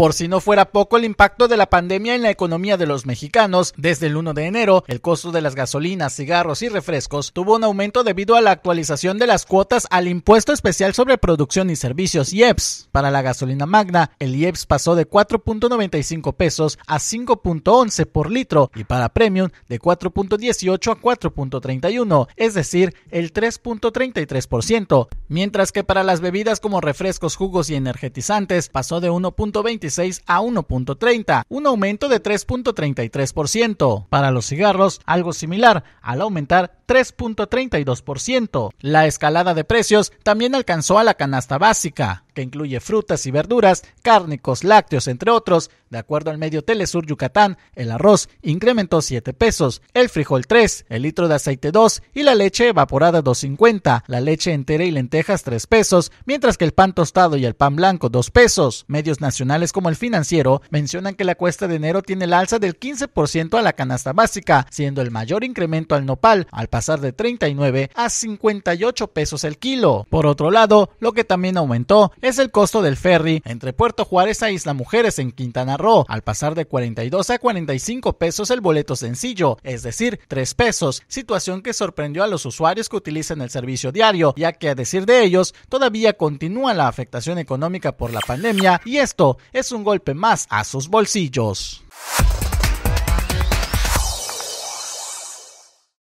Por si no fuera poco el impacto de la pandemia en la economía de los mexicanos, desde el 1 de enero, el costo de las gasolinas, cigarros y refrescos tuvo un aumento debido a la actualización de las cuotas al impuesto especial sobre producción y servicios IEPS. Para la gasolina magna, el IEPS pasó de 4.95 pesos a 5.11 por litro y para premium de 4.18 a 4.31, es decir, el 3.33%, mientras que para las bebidas como refrescos, jugos y energetizantes pasó de 1.25 a 1.30, un aumento de 3.33%. Para los cigarros, algo similar, al aumentar 3.32%. La escalada de precios también alcanzó a la canasta básica incluye frutas y verduras, cárnicos, lácteos, entre otros. De acuerdo al medio Telesur Yucatán, el arroz incrementó 7 pesos, el frijol 3, el litro de aceite 2 y la leche evaporada 2.50, la leche entera y lentejas 3 pesos, mientras que el pan tostado y el pan blanco 2 pesos. Medios nacionales como el financiero mencionan que la cuesta de enero tiene el alza del 15% a la canasta básica, siendo el mayor incremento al nopal, al pasar de 39 a 58 pesos el kilo. Por otro lado, lo que también aumentó es es el costo del ferry entre Puerto Juárez a Isla Mujeres en Quintana Roo, al pasar de 42 a 45 pesos el boleto sencillo, es decir, 3 pesos, situación que sorprendió a los usuarios que utilizan el servicio diario, ya que a decir de ellos, todavía continúa la afectación económica por la pandemia y esto es un golpe más a sus bolsillos.